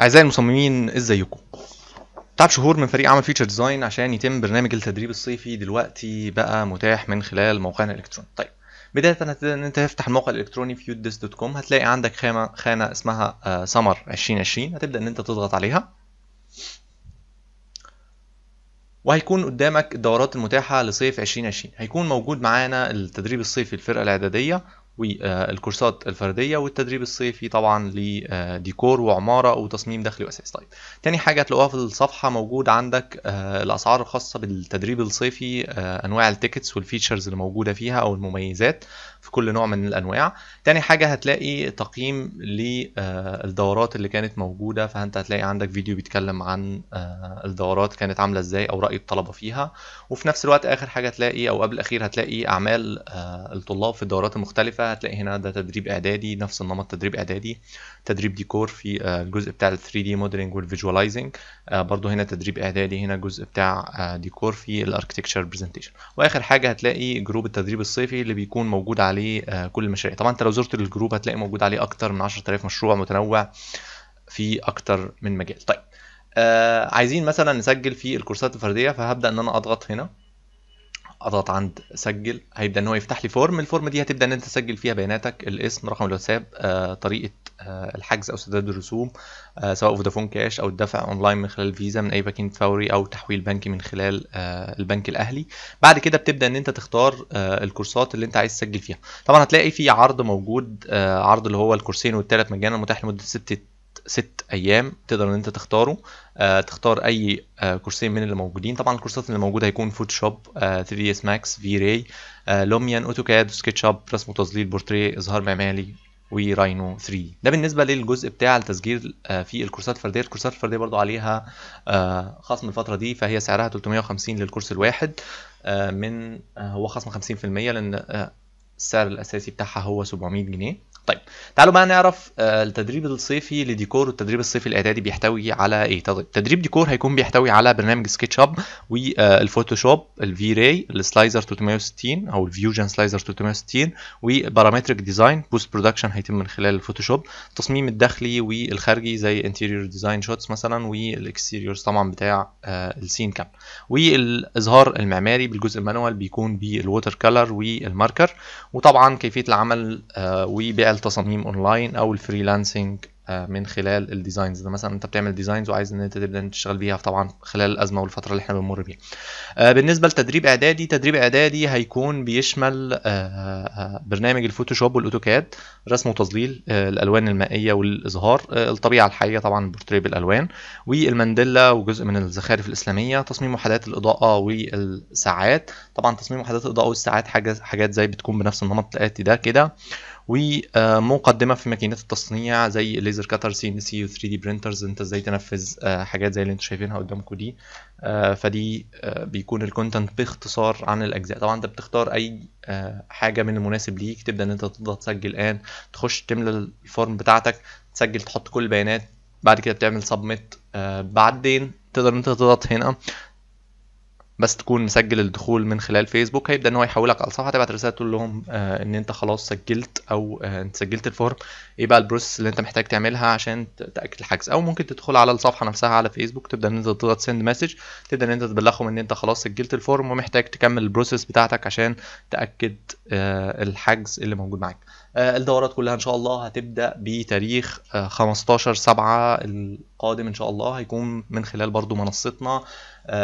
أعزائي المصممين ازيكم إيه تعب شهور من فريق عمل فيتشر ديزاين عشان يتم برنامج التدريب الصيفي دلوقتي بقى متاح من خلال موقعنا الإلكتروني طيب بداية ان انت تفتح الموقع الالكتروني كوم هتلاقي عندك خامة خانة اسمها سمر آه، 2020 هتبدأ ان انت تضغط عليها وهيكون قدامك الدورات المتاحة لصيف 2020 هيكون موجود معانا التدريب الصيفي الفرقة الإعدادية والكورسات الفرديه والتدريب الصيفي طبعا لديكور وعماره وتصميم داخلي وأساس طيب تاني حاجه هتلاقوها في الصفحه موجود عندك آه، الاسعار الخاصه بالتدريب الصيفي آه، انواع التيكتس والفيتشرز اللي موجوده فيها او المميزات في كل نوع من الانواع تاني حاجه هتلاقي تقييم للدورات آه، اللي كانت موجوده فانت هتلاقي عندك فيديو بيتكلم عن الدورات كانت عامله ازاي او راي الطلبه فيها وفي نفس الوقت اخر حاجه هتلاقي او قبل الاخير هتلاقي اعمال الطلاب في الدورات المختلفه هتلاقي هنا ده تدريب اعدادي نفس النمط تدريب اعدادي تدريب ديكور في آه، الجزء بتاع ال 3 دي موديلنج والفيجواليزنج برضو هنا تدريب اعدادي هنا جزء بتاع آه، ديكور في الاركتكتشر برزنتيشن واخر حاجه هتلاقي جروب التدريب الصيفي اللي بيكون موجود عليه آه، كل المشاريع طبعا انت لو زرت الجروب هتلاقي موجود عليه اكتر من 10000 مشروع متنوع في اكتر من مجال طيب عايزين مثلا نسجل في الكورسات الفرديه فهبدا ان انا اضغط هنا اضغط عند سجل هيبدا ان هو يفتح لي فورم الفورم دي هتبدا ان انت تسجل فيها بياناتك الاسم رقم الواتساب آه، طريقه آه، الحجز او سداد الرسوم آه، سواء فودافون كاش او الدفع اونلاين من خلال فيزا من اي باكين فوري او تحويل بنكي من خلال آه، البنك الاهلي بعد كده بتبدا ان انت تختار آه، الكورسات اللي انت عايز تسجل فيها طبعا هتلاقي في عرض موجود آه، عرض اللي هو الكورسين والثلاث مجانا متاح لمده ست ست ايام تقدر ان انت تختاره آه تختار اي آه كورسين من اللي موجودين طبعا الكورسات اللي موجوده هيكون فوتوشوب 3 دي اس ماكس في راي لوميان اوتوكاد سكتش اب رسم وتظليل بورتريه اظهار معماري وراينو 3 ده بالنسبه للجزء بتاع التسجيل آه، في الكورسات الفرديه الكورسات الفرديه برضو عليها آه، خصم الفتره دي فهي سعرها 350 للكورس الواحد آه، من هو خصم 50% لان السعر الاساسي بتاعها هو 700 جنيه طيب تعالوا بقى نعرف آه، التدريب الصيفي لديكور والتدريب الصيفي الاعدادي بيحتوي على ايه طيب تدريب ديكور هيكون بيحتوي على برنامج سكتش اب آه، والفوتوشوب الفي راي السلايزر 360 او الفيوجن سلايزر 360 وبارامتريك ديزاين بوست برودكشن هيتم من خلال الفوتوشوب التصميم الداخلي والخارجي زي انتيريور ديزاين شوتس مثلا والاكستيريورز طبعا بتاع آه، السين كام والاظهار المعماري بالجزء المانوال بيكون بالووتر كلر والماركر وطبعا كيفيه العمل وبيع خلال تصاميم اونلاين او الفريلانسنج آه، من خلال الديزاينز ده مثلا انت بتعمل ديزاينز وعايز ان انت تبدا تشتغل بيها طبعا خلال الازمه والفتره اللي احنا بنمر بيها آه، بالنسبه لتدريب اعدادي تدريب اعدادي هيكون بيشمل آه، برنامج الفوتوشوب والاوتوكاد رسم وتظليل الالوان المائيه والاظهار الطبيعه الحيه طبعا البورتريه بالالوان والمندله وجزء من الزخارف الاسلاميه تصميم وحدات الاضاءه والساعات طبعا تصميم وحدات الاضاءه والساعات حاجه حاجات زي بتكون بنفس النمط الاتي ده كده ومقدمه في ماكينات التصنيع زي الليزر كاتر سي ان سي و 3 دي برينترز انت ازاي تنفذ آه، حاجات زي اللي انتوا شايفينها قدامكم دي آه، فدي آه، بيكون الكونتنت باختصار عن الاجزاء طبعا انت بتختار اي حاجه من المناسب ليك تبدا ان انت تضغط سجل الان تخش تملى الفورم بتاعتك تسجل تحط كل البيانات بعد كده بتعمل سبميت بعدين تقدر انت تضغط هنا بس تكون مسجل الدخول من خلال فيسبوك هيبدا ان هو يحولك على الصفحه تبعت رساله تقول لهم آه، ان انت خلاص سجلت او آه، انت سجلت الفورم ايه بقى البروسيس اللي انت محتاج تعملها عشان تاكد الحجز او ممكن تدخل على الصفحه نفسها على فيسبوك تبدا ان انت تضغط سند مسج تبدا ان انت تبلغهم ان انت خلاص سجلت الفورم ومحتاج تكمل البروسيس بتاعتك عشان تاكد آه، الحجز اللي موجود معاك الدورات كلها ان شاء الله هتبدا بتاريخ 15 7 القادم ان شاء الله هيكون من خلال برضو منصتنا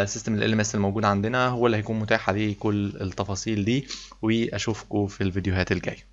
سيستم آه، ال LMS الموجود عندنا هو اللي هيكون متاح عليه كل التفاصيل دي واشوفكم في الفيديوهات الجايه